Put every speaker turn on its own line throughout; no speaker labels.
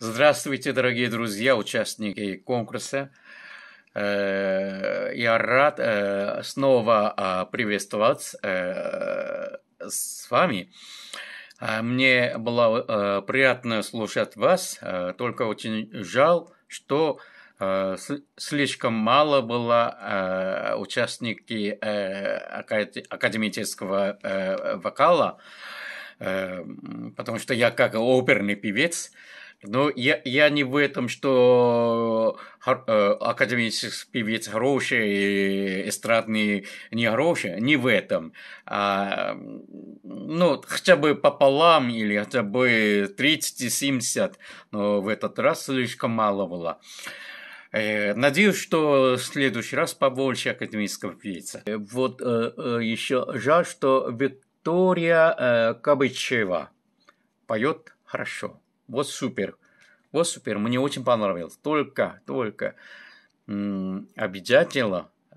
Здравствуйте, дорогие друзья, участники конкурса. Э, я рад э, снова а, приветствовать э, с вами. А, мне было приятно слушать вас, только очень жал, что слишком мало было участники академического вокала, потому что я как оперный певец, ну я, я не в этом, что хор, э, академический певец хороший, эстрадный не хороший, не в этом. А, ну, хотя бы пополам или хотя бы 30-70, но в этот раз слишком мало было. Э, надеюсь, что в следующий раз побольше академического певца. Э, вот э, еще жаль, что Виктория Кабычева поет хорошо. Вот супер. Вот супер. Мне очень понравилось. Только, только обязательно э,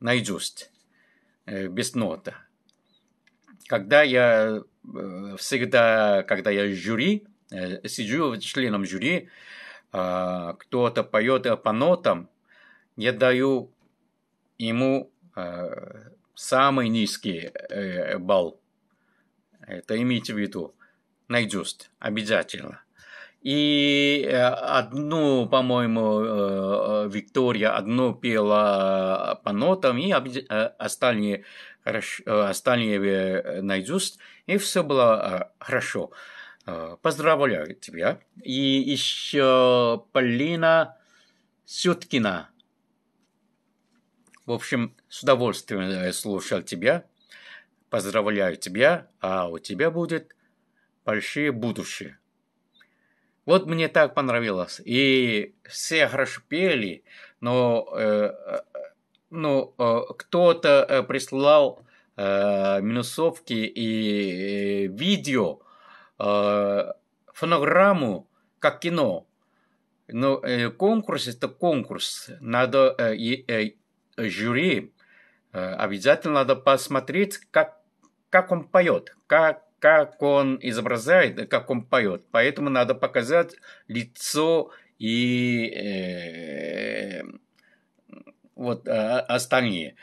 найдешь э, без нота. Когда я э, всегда, когда я жюри, сижу членом жюри, кто-то поет а по нотам, я даю ему самый низкий балл. Это имейте в виду найдет обязательно. И э, одну, по-моему, э, Виктория одну пела э, по нотам, и остальные, остальные найдут, и все было хорошо. Поздравляю тебя. И еще Полина Сюткина. В общем, с удовольствием слушал тебя. Поздравляю тебя, а у тебя будет большие будущее. Вот мне так понравилось. И все хорошо пели, но, э, ну, э, кто-то э, прислал э, минусовки и э, видео, э, фонограмму, как кино. Но э, конкурс это конкурс. Надо э, э, жюри э, обязательно надо посмотреть, как, как он поет, как как он изображает как он поет. Поэтому надо показать лицо и э, вот а, остальные.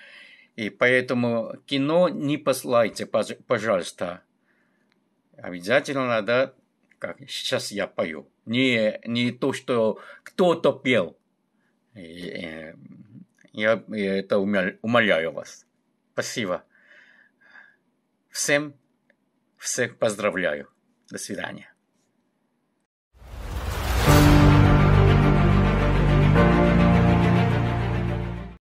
И поэтому кино не послайте, пожалуйста. Обязательно надо, как сейчас я пою. Не, не то, что кто-то пел. Э, я, я это умоляю вас. Спасибо. Всем всех поздравляю. До свидания.